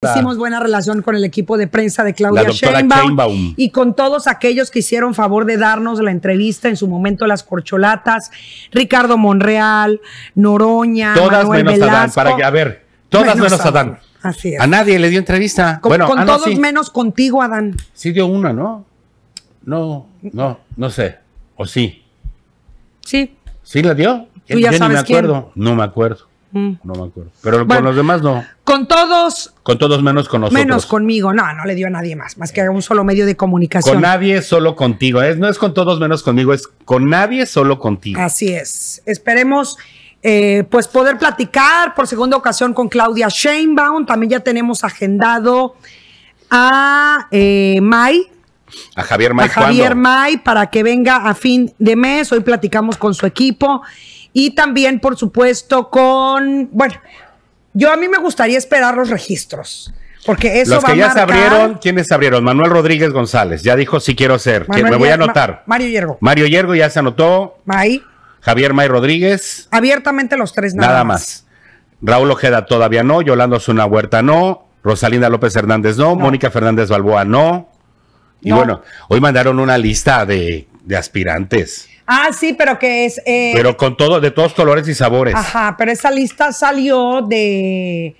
Hicimos buena relación con el equipo de prensa de Claudia Sheinbaum, y con todos aquellos que hicieron favor de darnos la entrevista en su momento las corcholatas, Ricardo Monreal, Noroña, Manuel menos Adán, ver, todas menos, Adán. A nadie le dio entrevista. Con, bueno, con ah, todos menos contigo, Adán. Sí dio una, ¿no? No, no, no sé. ¿O sí? Sí. ¿Sí la dio? sabes me acuerdo. No me acuerdo. Mm. No me acuerdo. Pero con los demás no. Con todos. Con todos menos con nosotros. Menos conmigo. No, no le dio a nadie más, más que a un solo medio de comunicación. Con nadie, solo contigo. Es, no es con todos menos conmigo, es con nadie, solo contigo. Así es. Esperemos. Eh, pues poder platicar por segunda ocasión con Claudia Sheinbaum. También ya tenemos agendado a eh, May, a Javier May. A Javier May para que venga a fin de mes. Hoy platicamos con su equipo y también, por supuesto, con, bueno, yo a mí me gustaría esperar los registros. Porque eso Los que va ya se abrieron, ¿quiénes abrieron? Manuel Rodríguez González, ya dijo si quiero ser, que me voy a anotar. Mario Yergo. Mario Yergo ya se anotó. May. Javier May Rodríguez. Abiertamente los tres nada, nada más. Raúl Ojeda todavía no, Yolanda Zuna Huerta no, Rosalinda López Hernández no, Mónica Fernández Balboa no. Y bueno, hoy mandaron una lista de, de aspirantes. Ah, sí, pero que es. Eh, pero con todo, de todos colores y sabores. Ajá, pero esa lista salió de,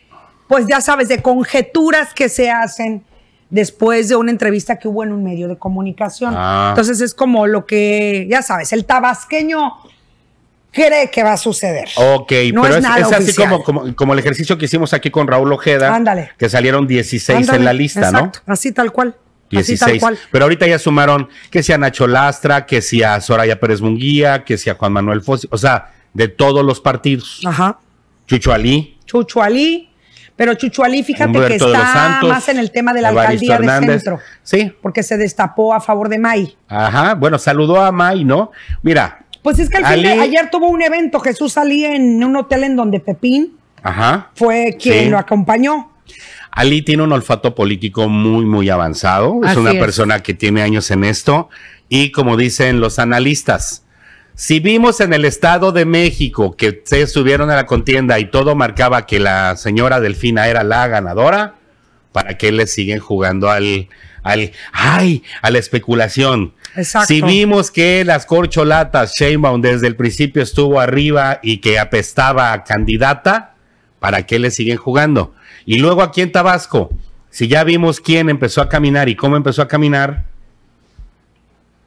pues ya sabes, de conjeturas que se hacen después de una entrevista que hubo en un medio de comunicación. Ah. Entonces es como lo que, ya sabes, el tabasqueño cree que va a suceder. Ok, pero es, así como, como, el ejercicio que hicimos aquí con Raúl Ojeda, Ándale. que salieron 16 en la lista, Exacto. ¿no? Así tal cual. 16. Pero ahorita ya sumaron que sea Nacho Lastra, que sea Soraya Pérez Munguía, que sea Juan Manuel Fossi, o sea, de todos los partidos. Ajá. Chucho Alí. Chucho Alí. Pero Chucho Alí, fíjate que está más en el tema de la alcaldía de centro. Sí. Porque se destapó a favor de May. Ajá. Bueno, saludó a May, ¿no? Mira. Pues es que al ayer tuvo un evento, Jesús salía en un hotel en donde Pepín Ajá. fue quien lo acompañó. Ali tiene un olfato político muy, muy avanzado. es una persona que tiene años en esto. Y como dicen los analistas, si vimos en el Estado de México que se subieron a la contienda y todo marcaba que la señora Delfina era la ganadora, ¿para qué le siguen jugando al, al, ay, a la especulación? Si vimos que las corcholatas Sheinbaum desde el principio estuvo arriba y que apestaba a candidata, ¿Para qué le siguen jugando? Y luego aquí en Tabasco, si ya vimos quién empezó a caminar y cómo empezó a caminar,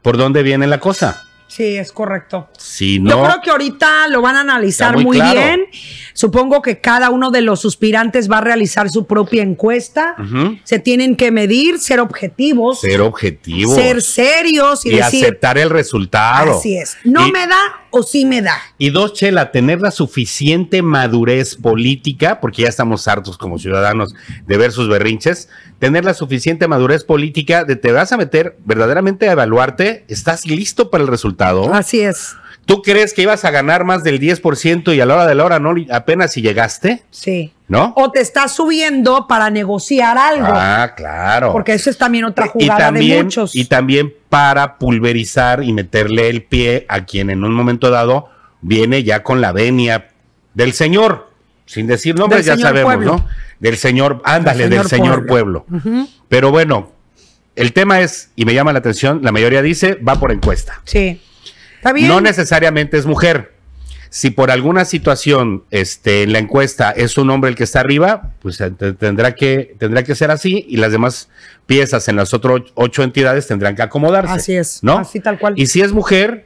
¿por dónde viene la cosa? Sí, es correcto. Si no, Yo creo que ahorita lo van a analizar muy, bien. Supongo que cada uno de los suspirantes va a realizar su propia encuesta. Se tienen que medir, ser objetivos. Ser objetivos. Ser serios y, aceptar el resultado. Así es. No me da, o sí me da. Y dos, Chela, tener la suficiente madurez política, porque ya estamos hartos como ciudadanos de ver sus berrinches, tener la suficiente madurez política de te vas a meter verdaderamente a evaluarte, estás listo para el resultado. Así es. ¿Tú crees que ibas a ganar más del 10% y a la hora de la hora no apenas si llegaste? Sí. ¿no? O te estás subiendo para negociar algo. Ah, claro. Porque eso es también otra jugada de muchos. Y también para pulverizar y meterle el pie a quien en un momento dado viene ya con la venia del Señor, sin decir nombres, ya sabemos, ¿no? Del Señor, ándale, del Señor Pueblo. Pero bueno, el tema es, y me llama la atención, la mayoría dice, va por encuesta. Sí. ¿Está bien? No necesariamente es mujer. Si por alguna situación este, en la encuesta es un hombre el que está arriba, pues tendrá que, tendrá que ser así y las demás piezas en las otras ocho entidades tendrán que acomodarse. Así es, ¿no? Así tal cual. Y si es mujer,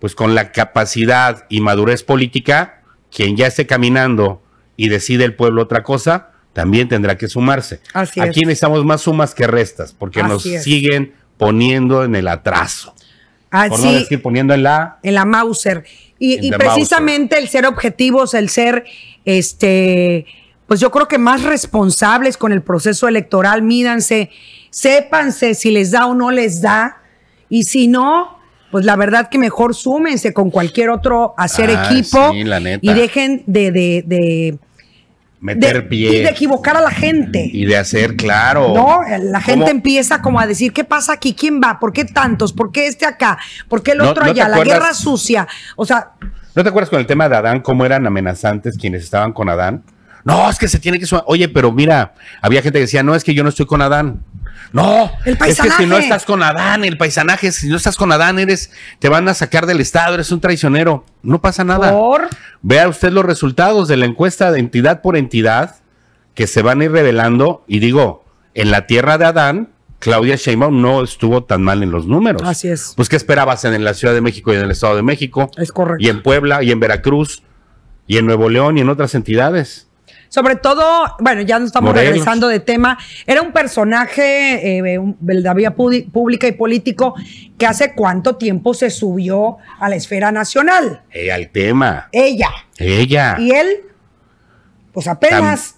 pues con la capacidad y madurez política, quien ya esté caminando y decide el pueblo otra cosa, también tendrá que sumarse. Aquí necesitamos más sumas que restas, porque nos siguen poniendo en el atraso. Ah, por no poniendo en la... En la Mauser. Y, precisamente el ser objetivos, el ser, este, pues yo creo que más responsables con el proceso electoral, mídanse, sépanse si les da o no les da. Y si no, pues la verdad que mejor súmense con cualquier otro hacer ah, equipo y dejen de, de, de pie. Y de equivocar a la gente. Y de hacer claro. No, la gente empieza como a decir, ¿qué pasa aquí? ¿Quién va? ¿Por qué tantos? ¿Por qué este acá? ¿Por qué el otro allá? La guerra sucia. O sea... ¿No te acuerdas con el tema de Adán cómo eran amenazantes quienes estaban con Adán? No, es que se tiene que... Oye, pero mira, había gente que decía, no, es que yo no estoy con Adán. No, el paisanaje. es que si no estás con Adán, el paisanaje, si no estás con Adán, eres, te van a sacar del Estado, eres un traicionero. No pasa nada. ¿Por? Vea usted los resultados de la encuesta de entidad por entidad que se van a ir revelando. Y digo, en la tierra de Adán, Claudia Sheinbaum no estuvo tan mal en los números. Así es. Pues, ¿qué esperabas en la Ciudad de México y en el Estado de México? Es correcto. Y en Puebla, y en Veracruz, y en Nuevo León, y en otras entidades. Sobre todo, bueno, ya nos estamos regresando de tema. Era un personaje eh, de la vía pública y político que hace cuánto tiempo se subió a la esfera nacional. Eh, al tema. Ella. Ella. Y él, pues apenas.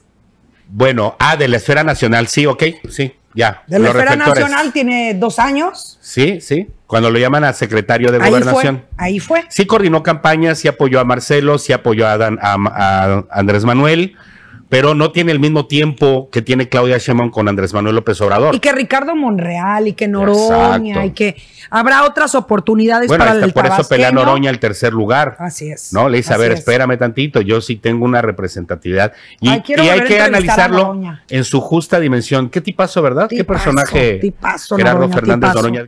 bueno, ah, de la esfera nacional, sí, ok, sí, ya. De la esfera nacional tiene dos años. Sí, sí. Cuando lo llaman a secretario de gobernación. ahí fue. Sí coordinó campañas, sí apoyó a Marcelo, sí apoyó a, a Andrés Manuel pero no tiene el mismo tiempo que tiene Claudia Sheinbaum con Andrés Manuel López Obrador. Y que Ricardo Monreal y que Noroña y que habrá otras oportunidades bueno, para por eso pelea Noroña el tercer lugar. Así es. No, le dice, a ver, espérame tantito, yo sí tengo una representatividad y, hay que analizarlo en su justa dimensión. ¿Qué tipazo, verdad? ¿Qué personaje? Tipazo, Gerardo Fernández Noroña.